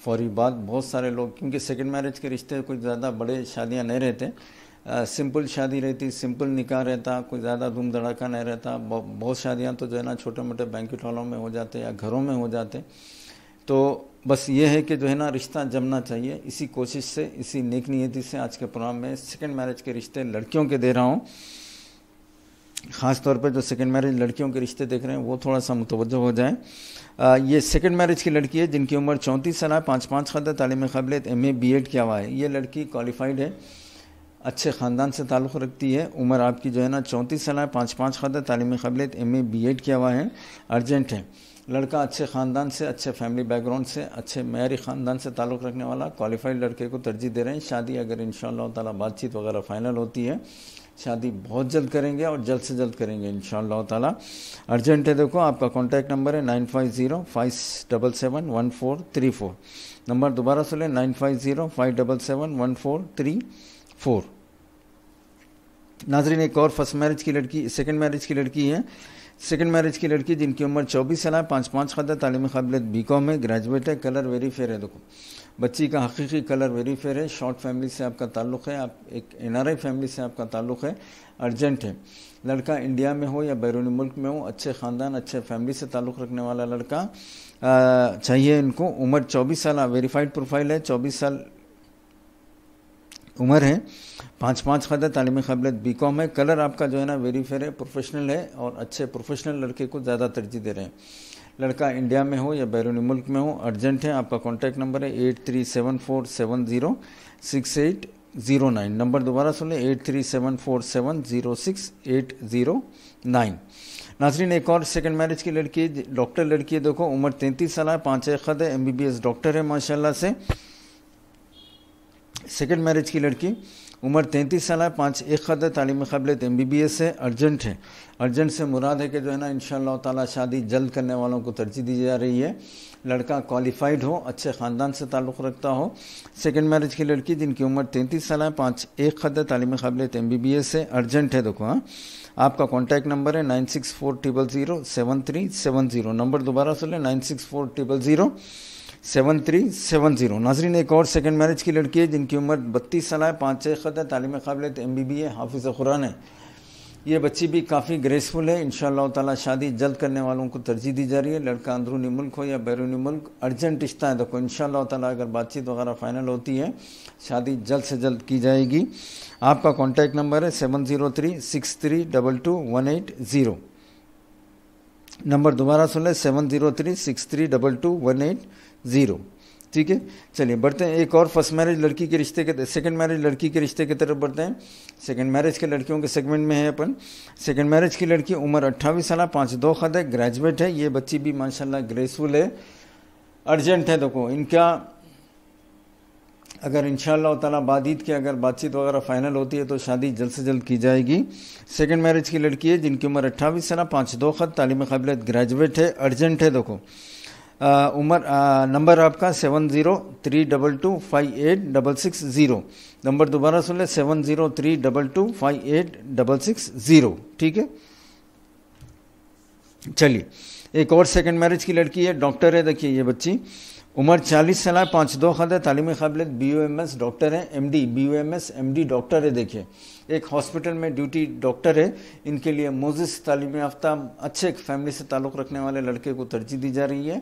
फौरी बाद बहुत सारे लोग क्योंकि सेकेंड मैरिज के रिश्ते कुछ ज़्यादा बड़े शादियाँ नहीं रहते सिंपल शादी रहती सिंपल निकाह रहता कोई ज़्यादा धूम धड़ाका नहीं रहता बहुत शादियाँ तो जो है ना छोटे मोटे बैंक हॉलों में हो जाते या घरों में हो जाते तो बस ये है कि जो है ना रिश्ता जमना चाहिए इसी कोशिश से इसी नेक नियति से आज के प्रोग्राम में सेकेंड मैरिज के रिश्ते लड़कियों के दे रहा हूँ ख़ास तौर पर जो सेकेंड मैरिज लड़कियों के रिश्ते देख रहे हैं वो थोड़ा सा मुतवजह हो जाए ये सेकेंड मैरिज की लड़की है जिनकी उम्र चौंतीस साल है पाँच पाँच खाता तालीम काबिलियत एम ए बी एड किया हुआ है ये लड़की क्वालिफाइड है अच्छे ख़ानदान से ताल्लुक़ रखती है उम्र आपकी जो है ना चौंतीस साल है पाँच पाँच खदा तालीम कबलियत एम ए बी एड किया हुआ है अर्जेंट है लड़का अच्छे ख़ानदान से अच्छे फैमिली बैकग्राउंड से अच्छे मैरी ख़ानदान से ताल्लुक़ रखने वाला क्वालिफाइड लड़के को तरजीह दे रहे हैं शादी अगर इन ताला बातचीत वगैरह फ़ाइनल होती है शादी बहुत जल्द करेंगे और जल्द से जल्द करेंगे इन ताला अर्जेंट है देखो आपका कॉन्टैक्ट नंबर है nine five zero five double seven one four three four number दोबारा सुने nine five zero five double seven one four three four नाजरीन एक और फर्स्ट मैरिज की लड़की सेकेंड मैरिज की लड़की है सेकेंड मैरिज की लड़की जिनकी उम्र चौबीस साल है पाँच पाँच खादा तालीमी काबिलियत बी कॉम है ग्रेजुएट है कलर वेरी फेयर है देखो बच्ची का हकीकी कलर वेरीफेयर है शॉर्ट फैमिली से आपका ताल्लुक़ है आप एक एन फैमिली से आपका ताल्लुक़ है अर्जेंट है लड़का इंडिया में हो या बैरूनी मुल्क में हो अच्छे ख़ानदान अच्छे फैमिली से ताल्लुक़ रखने वाला लड़का आ, चाहिए इनको उम्र 24 साल वेरीफाइड प्रोफाइल है 24 साल उम्र है पाँच पाँच है तालीमी काबिलियत बी कॉम है कलर आपका जो है ना वेरीफेयर है प्रोफेशनल है और अच्छे प्रोफेशनल लड़के को ज़्यादा तरजीह दे रहे हैं लड़का इंडिया में हो या बैरूनी मुल्क में हो अर्जेंट है आपका कॉन्टैक्ट नंबर है eight three seven four seven zero six eight zero nine number दोबारा सुन लें eight three seven four seven zero six eight zero nine नाजरीन एक और सेकंड मैरिज की लड़की डॉक्टर लड़की है देखो उम्र तैंतीस साल है पाँच खद है M B B S doctor है माशाला से मैरिज की लड़की उम्र तैंतीस साल है पाँच एक खद तालीम काबिलियत एम बी बी एस है अर्जेंट है अर्जेंट से मुराद है कि जो है ना इन ताला शादी जल्द करने वालों को तरजीह दी जा रही है लड़का क्वालिफाइड हो अच्छे ख़ानदान से ताल्लुक़ रखता हो सेकेंड मैरिज की लड़की जिनकी उम्र तैंतीस साल है पाँच एक खद तालीम काबिलियत एम बी बी एस है अर्जेंट है देखो हाँ आपका कॉन्टैक्ट नंबर है nine six four triple zero seven three seven zero number दोबारा सुन लें nine six four triple zero seven three seven zero नाजरीन एक और सेकेंड मैरिज की लड़की है जिनकी उम्र बत्तीस साल है पाँच छः ख़त है तालीम काबिलियत एम बी बी है हाफिज़ कुरान है ये बच्ची भी काफ़ी ग्रेसफुल है इन ताला शादी जल्द करने वालों को तरजीह दी जा रही है लड़का अंदरूनी मुल्क हो या बैरूनी मुल्क अर्जेंट रिश्ता है देखो इन ताला अगर बातचीत वगैरह फ़ाइनल होती है शादी जल्द से जल्द की जाएगी आपका कॉन्टैक्ट नंबर है seven zero three six three double two one eight zero number दोबारा सुन लें seven zero three six three double two one eight zero ठीक है चलिए बढ़ते हैं एक और फर्स्ट मैरिज लड़की के रिश्ते के सेकंड मैरिज लड़की के रिश्ते की तरफ बढ़ते हैं सेकंड मैरिज के लड़कियों के सेगमेंट में है अपन सेकंड मैरिज की लड़की उम्र अट्ठावी साल पाँच दो खद है ग्रेजुएट है ये बच्ची भी माशाल्लाह ग्रेसफुल है अर्जेंट है देखो इनका अगर इन ताला बाद ईद की अगर बातचीत वगैरह फाइनल होती है तो शादी जल्द से जल्द की जाएगी सेकंड मैरिज की लड़की है जिनकी उम्र अट्ठावी साल पाँच दो खत तालीम काबिलियत ग्रेजुएट है अर्जेंट है देखो उमर नंबर आपका seven zero three double two five eight double six zero number दोबारा सुन लें seven zero three double two five eight double six zero ठीक है चलिए एक और सेकंड मैरिज की लड़की है डॉक्टर है देखिए ये बच्ची उम्र 40 साल पाँच दो है तालीमी काबिलियत B U M S doctor है M D B U M S M D doctor है देखिए एक हॉस्पिटल में ड्यूटी डॉक्टर है इनके लिए मोजिस तालीम याफ्ता अच्छे फैमिली से ताल्लुक़ रखने वाले लड़के को तरजीह दी जा रही है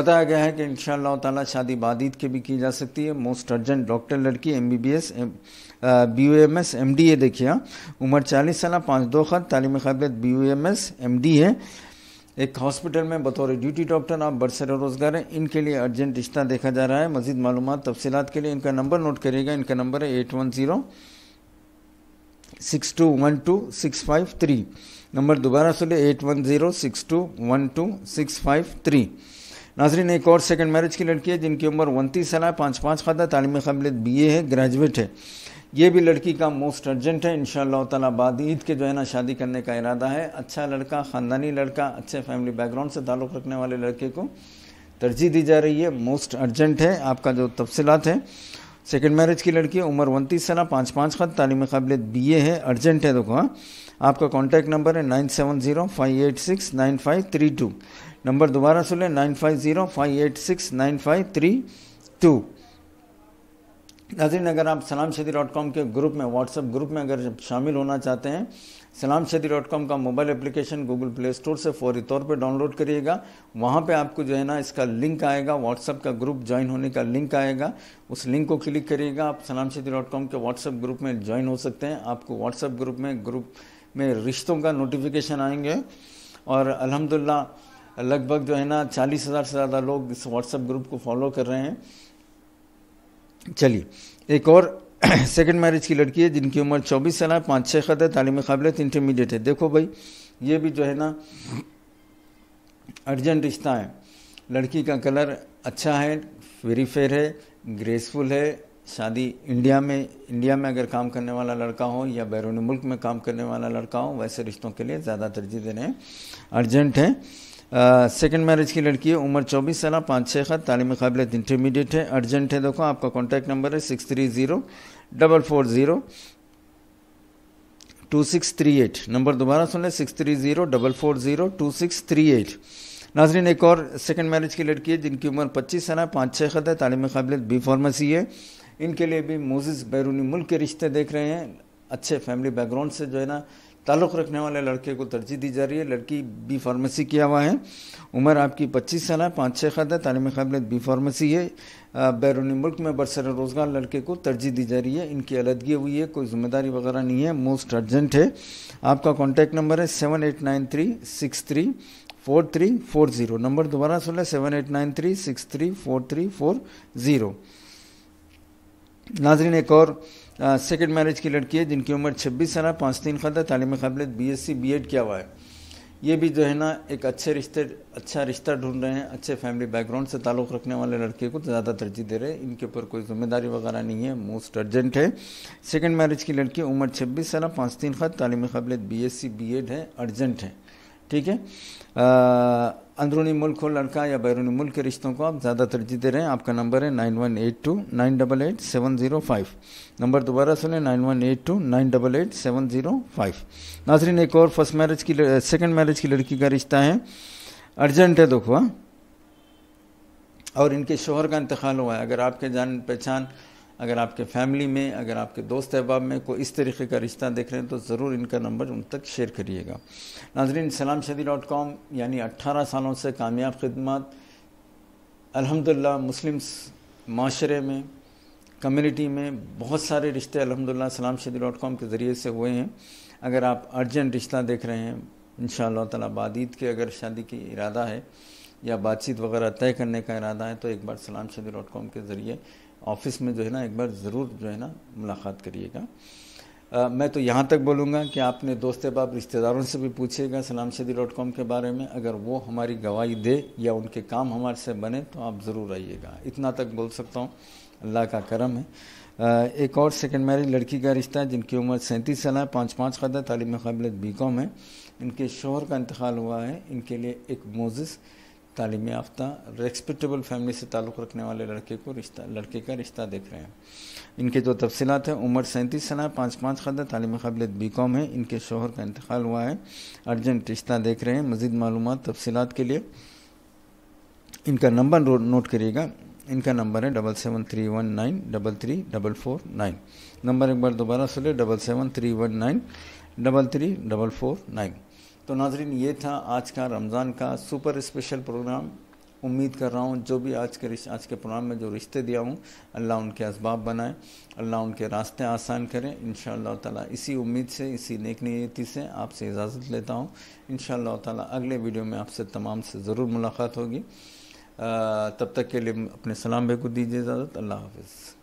बताया गया है कि इन ताला शादी बादीद के भी की जा सकती है मोस्ट अर्जेंट डॉक्टर लड़की M B B S M B U M S M D है देखिए हाँ। उम्र चालीस साल पाँच दो खत तालीमी काबिलियत B U M S M D है एक हॉस्पिटल में बतौर ड्यूटी डॉक्टर आप बरसर रोज़गार हैं इनके लिए अर्जेंट रिश्ता देखा जा रहा है मजीद मालूम तफसीत के लिए इनका नंबर नोट करिएगा इनका नंबर है eight one zero six two one two six five three number दोबारा सुने eight one zero six two one two six five three नाजरीन एक और सेकंड मैरिज की लड़की है जिनकी उम्र उनतीस साल है पाँच पाँच खादा तालीम काबिलियत बी ए है ग्रेजुएट है ये भी लड़की का मोस्ट अर्जेंट है इन ताला बाद ईद के जो है ना शादी करने का इरादा है अच्छा लड़का ख़ानदानी लड़का अच्छे फैमिली बैकग्राउंड से ताल्लुक़ रखने वाले लड़के को तरजीह दी जा रही है मोस्ट अर्जेंट है आपका जो तफसलत है सेकेंड मैरिज की लड़की उम्र उनतीस साल पाँच पाँच खत तलीम काबिलियत बी ए है अर्जेंट है देखो हाँ आपका कॉन्टैक्ट नंबर है nine seven zero five eight six nine five three two number दोबारा सुन लें nine five zero five eight six nine five three two नाजरीन अगर आप सलाम शदी डॉट कॉम के ग्रुप में व्हाट्सएप ग्रुप में अगर शामिल होना चाहते हैं सलाम शदी डॉट कॉम का mobile application Google Play Store से फौरी तौर पर डाउनलोड करिएगा वहाँ पर आपको जो है ना इसका लिंक आएगा व्हाट्सएप का ग्रुप ज्वाइन होने का लिंक आएगा उस लिंक को क्लिक करिएगा आप सलाम शदी डॉट कॉम के व्हाट्सएप ग्रुप में ज्वाइन हो सकते हैं आपको व्हाट्सएप ग्रुप में ग्रुप में रिश्तों का नोटिफिकेशन आएंगे और अलहमदिल्ला लगभग जो है ना चालीस हज़ार से ज़्यादा लोग इस व्हाट्सएप ग्रुप को फॉलो कर रहे हैं चलिए एक और सेकंड मैरिज की लड़की है जिनकी उम्र 24 साल है पाँच छः खत है तालीम काबिलियत इंटरमीडिएट है देखो भाई ये भी जो है ना अर्जेंट रिश्ता है लड़की का कलर अच्छा है वेरी फेयर है ग्रेसफुल है शादी इंडिया में इंडिया में अगर काम करने वाला लड़का हो या बैरून मुल्क में काम करने वाला लड़का हो वैसे रिश्तों के लिए ज़्यादा तरजीह दे रहे हैं अर्जेंट है सेकंड मैरिज की लड़की है उम्र 24 साल पाँच छः खत तालीम काबिलियत इंटरमीडिएट है अर्जेंट है देखो आपका कॉन्टैक्ट नंबर है six three zero double four zero two six three eight number दोबारा सुन लें six three zero double four zero two six three eight नाजरीन एक और सेकंड मैरिज की लड़की है जिनकी उम्र पच्चीस साल है पाँच छः खत है तालीम काबिलियत बी फार्मेसी है इनके लिए भी मोजिज़ बैरूनी मुल्क के रिश्ते देख रहे हैं अच्छे फैमिली बैकग्राउंड से जो है ना ताल्लुक़ रखने वाले लड़के को तरजीह दी जा रही है लड़की बी फार्मेसी किया हुआ है उम्र आपकी पच्चीस साल है पाँच छः खाद है तालीम काबिलियत बी फार्मेसी है बैरूनी मुल्क में बरसर रोज़गार लड़के को तरजीह दी जा रही है इनकी अलदगी हुई है कोई जिम्मेदारी वगैरह नहीं है मोस्ट अर्जेंट है आपका कॉन्टैक्ट नंबर है seven eight nine three six three four three four zero number दोबारा सुन seven eight nine three six three four three four zero नाजरीन एक और सेकेंड मैरिज की लड़की है जिनकी उम्र छब्बीस साल है पाँच तीन खाता तालीम काबिलियत B S C B ed किया हुआ है ये भी जो है ना एक अच्छे रिश्ते अच्छा रिश्ता ढूंढ रहे हैं अच्छे फैमिली बैकग्राउंड से ताल्लुक़ रखने वाले लड़के को ज़्यादा तरजीह दे रहे हैं इनके ऊपर कोई जिम्मेदारी वगैरह नहीं है मोस्ट अर्जेंट है सेकेंड मैरिज की लड़की उम्र छब्बीस साल है पाँच तीन खत तालीम काबिलियत B S C B ed है अर्जेंट है ठीक है अंदरूनी मुल्क हो लड़का या बैरूनी मुल्क के रिश्तों को आप ज़्यादा तरजीह दे रहे हैं आपका नंबर है nine one eight two nine double eight seven zero five number दोबारा सुने nine one eight two nine double eight seven zero five नाजरीन एक और फर्स्ट मैरिज की सेकेंड मैरिज की लड़की का रिश्ता है अर्जेंट है दुखवा और इनके शोहर का इंतकाल हुआ है अगर आपके जान पहचान अगर आपके फैमिली में अगर आपके दोस्त अहबाब में कोई इस तरीके का रिश्ता देख रहे हैं तो ज़रूर इनका नंबर उन तक शेयर करिएगा नाजरीन सलाम शदी डॉट कॉम यानी अट्ठारह सालों से कामयाब खदमत अलहमदिल्ला मुस्लिम माशरे में कम्युनिटी में बहुत सारे रिश्ते अलहमदिल्ला सलाम शदी डॉट कॉम के ज़रिए से हुए हैं अगर आप अर्जेंट रिश्ता देख रहे हैं इन ताला ईद के अगर शादी की इरादा है या बातचीत वगैरह तय करने का इरादा है तो एक बार सलाम शदी डॉट कॉम के ज़रिए ऑफिस में जो है ना एक बार ज़रूर जो है ना मुलाकात करिएगा मैं तो यहाँ तक बोलूँगा कि आपने दोस्त बाप रिश्तेदारों से भी पूछिएगा सलाम शदी डॉट कॉम के बारे में अगर वो हमारी गवाही दे या उनके काम हमारे से बने तो आप ज़रूर आइएगा इतना तक बोल सकता हूँ अल्लाह का करम है एक और सेकेंड मैरिज लड़की का रिश्ता जिनकी उम्र सैंतीस साल है पाँच पाँच कदा तालीम काबिलत बी कॉम है इनके शोहर का इंतकाल हुआ है इनके लिए एक मोजिस तालीम याफ्ता रेस्पेक्टेबल फैमिली से ताल्लुक़ रखने वाले लड़के को रिश्ता लड़के का रिश्ता देख रहे हैं इनके जो तफसीत हैं उम्र सैंतीस साल पाँच पाँच खदा तालीम काबिलियत बी कॉम है इनके शोहर का इंतकाल हुआ है अर्जेंट रिश्ता देख रहे हैं मज़ीद मालूम तफसीत के लिए इनका नंबर नोट करिएगा इनका नंबर है double seven three one nine double three double four nine number एक बार दोबारा सुनिए double seven three one nine double three double four nine तो नाजरीन ये था आज का रमज़ान का सुपर स्पेशल प्रोग्राम उम्मीद कर रहा हूँ जो भी आज के आज के प्रोग्राम में जो रिश्ते दिया हूँ अल्लाह उनके इसबाब बनाए अल्लाह उनके रास्ते आसान करें इन ताला इसी उम्मीद से इसी नेक नीति से आपसे इजाज़त लेता हूँ इन ताला अगले वीडियो में आपसे तमाम से ज़रूर मुलाकात होगी तब तक के लिए अपने सलाम बेकू दीजिए इजाज़त अल्लाह हाफिज़